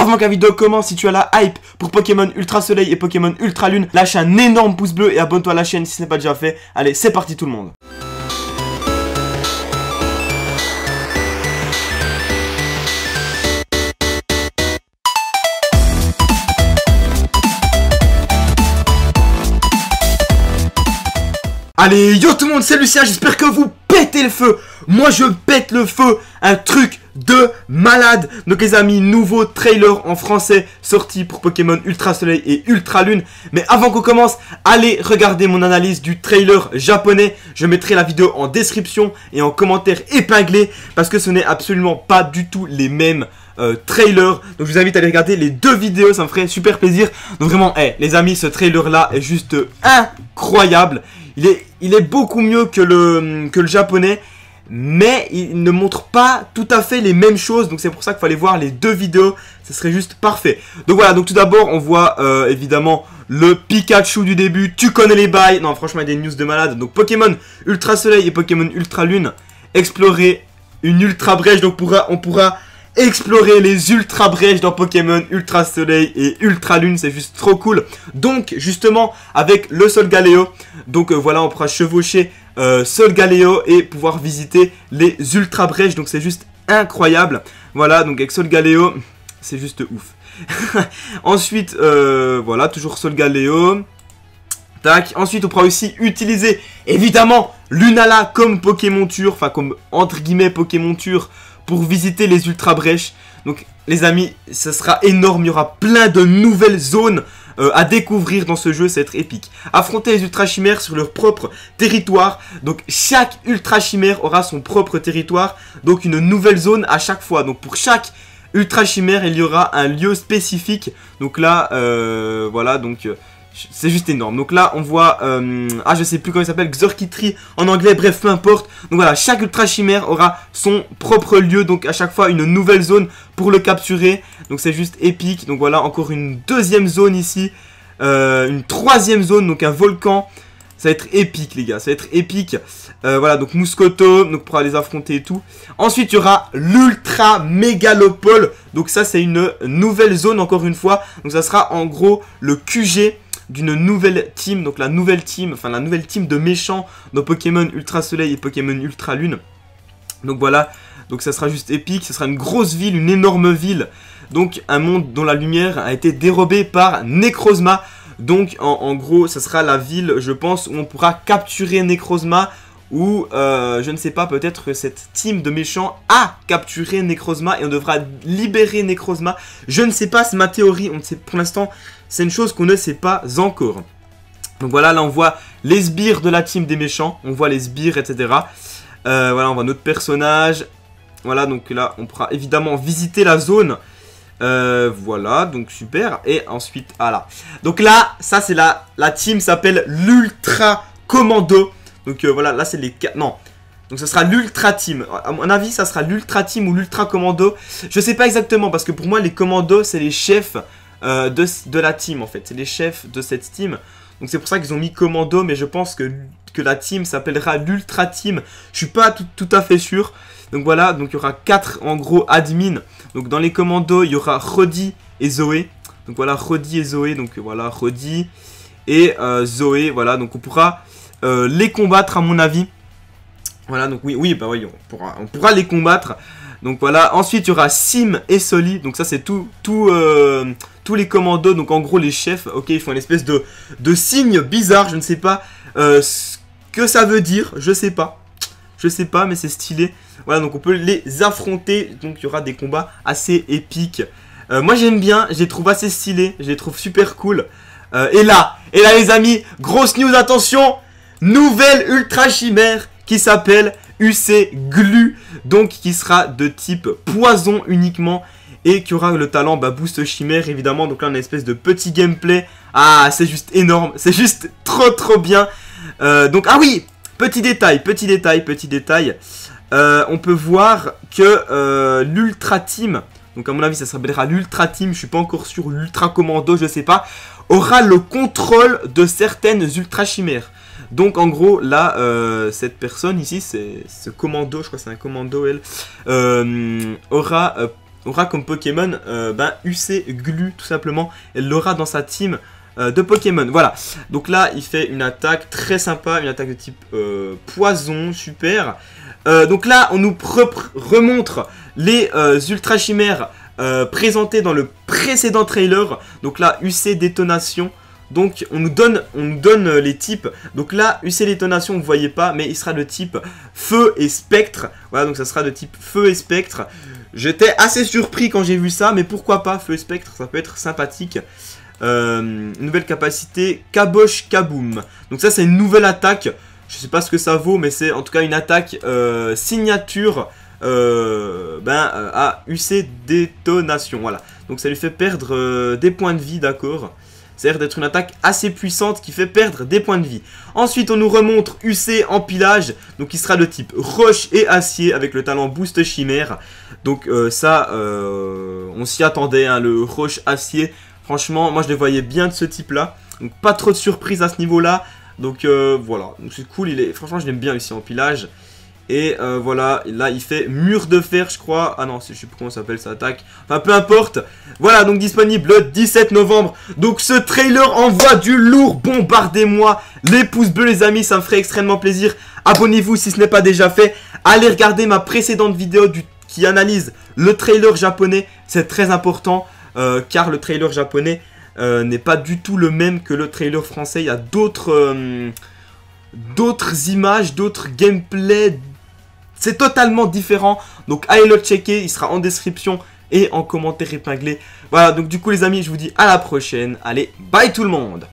Avant que la vidéo commence, si tu as la hype pour Pokémon Ultra Soleil et Pokémon Ultra Lune, lâche un énorme pouce bleu et abonne-toi à la chaîne si ce n'est pas déjà fait. Allez, c'est parti tout le monde Allez, yo tout le monde, c'est Lucien, j'espère que vous pétez le feu Moi je pète le feu, un truc de malade Donc les amis, nouveau trailer en français sorti pour Pokémon Ultra Soleil et Ultra Lune Mais avant qu'on commence, allez regarder mon analyse du trailer japonais Je mettrai la vidéo en description et en commentaire épinglé Parce que ce n'est absolument pas du tout les mêmes euh, trailer. Donc je vous invite à aller regarder les deux vidéos, ça me ferait super plaisir. Donc vraiment, eh, les amis, ce trailer là est juste incroyable. Il est, il est beaucoup mieux que le, que le japonais mais il ne montre pas tout à fait les mêmes choses, donc c'est pour ça qu'il fallait voir les deux vidéos, Ce serait juste parfait. Donc voilà, donc tout d'abord on voit euh, évidemment le Pikachu du début, tu connais les bails, non franchement il y a des news de malade, donc Pokémon Ultra Soleil et Pokémon Ultra Lune, explorer une Ultra Brèche, donc pourra, on pourra explorer les ultra brèches dans Pokémon, ultra soleil et ultra lune, c'est juste trop cool. Donc justement avec le Sol Galéo, donc euh, voilà on pourra chevaucher euh, Sol Galéo et pouvoir visiter les ultra brèches, donc c'est juste incroyable. Voilà donc avec Sol Galéo, c'est juste ouf. Ensuite euh, voilà toujours Sol Galéo. Tac. Ensuite, on pourra aussi utiliser, évidemment, Lunala comme Pokémon Tour, enfin comme entre guillemets Pokémon Tour, pour visiter les ultra brèches. Donc les amis, ce sera énorme, il y aura plein de nouvelles zones euh, à découvrir dans ce jeu, ça être épique. Affronter les ultra chimères sur leur propre territoire, donc chaque ultra chimère aura son propre territoire, donc une nouvelle zone à chaque fois. Donc pour chaque ultra chimère, il y aura un lieu spécifique, donc là, euh, voilà, donc... Euh, c'est juste énorme. Donc là, on voit... Euh, ah, je sais plus comment il s'appelle. Xorkitri en anglais. Bref, peu importe. Donc voilà, chaque Ultra Chimère aura son propre lieu. Donc à chaque fois, une nouvelle zone pour le capturer. Donc c'est juste épique. Donc voilà, encore une deuxième zone ici. Euh, une troisième zone, donc un volcan. Ça va être épique, les gars. Ça va être épique. Euh, voilà, donc Muscoto, donc pourra les affronter et tout. Ensuite, il y aura l'Ultra Mégalopole. Donc ça, c'est une nouvelle zone, encore une fois. Donc ça sera, en gros, le QG d'une nouvelle team, donc la nouvelle team, enfin la nouvelle team de méchants dans Pokémon Ultra Soleil et Pokémon Ultra Lune. Donc voilà, donc ça sera juste épique, ça sera une grosse ville, une énorme ville. Donc un monde dont la lumière a été dérobée par Necrozma. Donc en, gros, ça sera la ville, je pense, où on pourra capturer Necrozma ou euh, je ne sais pas, peut-être que cette team de méchants a capturé Necrosma et on devra libérer Necrosma. Je ne sais pas, c'est ma théorie, on ne sait, pour l'instant, c'est une chose qu'on ne sait pas encore. Donc voilà, là on voit les sbires de la team des méchants, on voit les sbires, etc. Euh, voilà, on voit notre personnage. Voilà, donc là on pourra évidemment visiter la zone. Euh, voilà, donc super. Et ensuite, voilà. Ah donc là, ça c'est la, la team s'appelle l'Ultra Commando. Donc euh, voilà, là c'est les 4... Non. Donc ça sera l'ultra team. À mon avis, ça sera l'ultra team ou l'ultra commando. Je sais pas exactement parce que pour moi, les commandos, c'est les chefs euh, de, de, la team en fait. C'est les chefs de cette team. Donc c'est pour ça qu'ils ont mis commando, mais je pense que, la team s'appellera l'ultra team. Je suis pas tout, à fait sûr. Donc voilà, donc il y aura 4 en gros admins. Donc dans les commandos, il y aura Roddy et Zoé. Donc voilà, Roddy et Zoé. Donc voilà, Roddy et euh, Zoé. Voilà, donc on pourra euh, les combattre à mon avis. Voilà, donc oui, oui, bah oui, on pourra, les combattre. Donc voilà, ensuite il y aura Sim et Soli, donc ça c'est tout, tout, euh, tous les commandos, donc en gros les chefs, ok, ils font une espèce de, de signe bizarre, je ne sais pas euh, ce que ça veut dire, je sais pas, je sais pas, mais c'est stylé. Voilà, donc on peut les affronter, donc il y aura des combats assez épiques. moi j'aime bien, je les trouve assez stylés, je les trouve super cool. et là, et là les amis, grosse news, attention, nouvelle Ultra Chimère qui s'appelle UC Glu, donc qui sera de type poison uniquement et qui aura le talent bah, boost chimère évidemment. Donc là, on une espèce de petit gameplay. Ah, c'est juste énorme, c'est juste trop trop bien. Euh, donc, ah oui, petit détail, petit détail, petit détail. Euh, on peut voir que euh, l'Ultra Team, donc à mon avis ça s'appellera l'Ultra Team, je suis pas encore sûr, l'Ultra Commando, je sais pas, aura le contrôle de certaines Ultra Chimères. Donc en gros, là, euh, cette personne ici, c'est ce commando, je crois que c'est un commando, elle, euh, aura, euh, aura comme Pokémon ben, UC Glu, tout simplement. Elle l'aura dans sa team de Pokémon. Voilà. Donc là, il fait une attaque très sympa, une attaque de type poison, super. donc là, on nous remontre les Ultra Chimères présentées dans le précédent trailer. Donc là, UC détonation. Donc on nous donne, on donne euh, les types. Donc là, UC détonation, vous voyez pas, mais il sera de type feu et spectre. Voilà, donc ça sera de type feu et spectre. J'étais assez surpris quand j'ai vu ça, mais pourquoi pas feu et spectre, ça peut être sympathique. Euh, nouvelle capacité, Kabosh Kaboom. Donc ça c'est une nouvelle attaque. Je sais pas ce que ça vaut, mais c'est en tout cas une attaque euh, signature ben, à UC détonation. Voilà. Donc ça lui fait perdre des points de vie, d'accord. C'est-à-dire d'être une attaque assez puissante qui fait perdre des points de vie. Ensuite, on nous remonte UC en pilage, donc il sera de type roche et acier avec le talent boost chimère. Donc euh, ça, euh, on s'y attendait, hein, le roche acier. Franchement, moi je le voyais bien de ce type-là. Donc pas trop de surprise à ce niveau-là. Donc euh, voilà, c'est cool, il est... franchement je l'aime bien ici en pilage. Et euh, voilà, là il fait mur de fer je crois. Ah non, je sais plus comment ça s'appelle ça attaque. Enfin peu importe. Voilà, donc disponible le 17 novembre. Donc ce trailer envoie du lourd. Bombardez-moi les pouces bleus les amis, ça me ferait extrêmement plaisir. Abonnez-vous si ce n'est pas déjà fait. Allez regarder ma précédente vidéo qui analyse le trailer japonais. C'est très important euh, car le trailer japonais euh, n'est pas du tout le même que le trailer français. Il y a d'autres... d'autres images, d'autres gameplays, c'est totalement différent. Donc allez le checker, il sera en description et en commentaire épinglé. Voilà, donc du coup les amis, je vous dis à la prochaine. Allez, bye tout le monde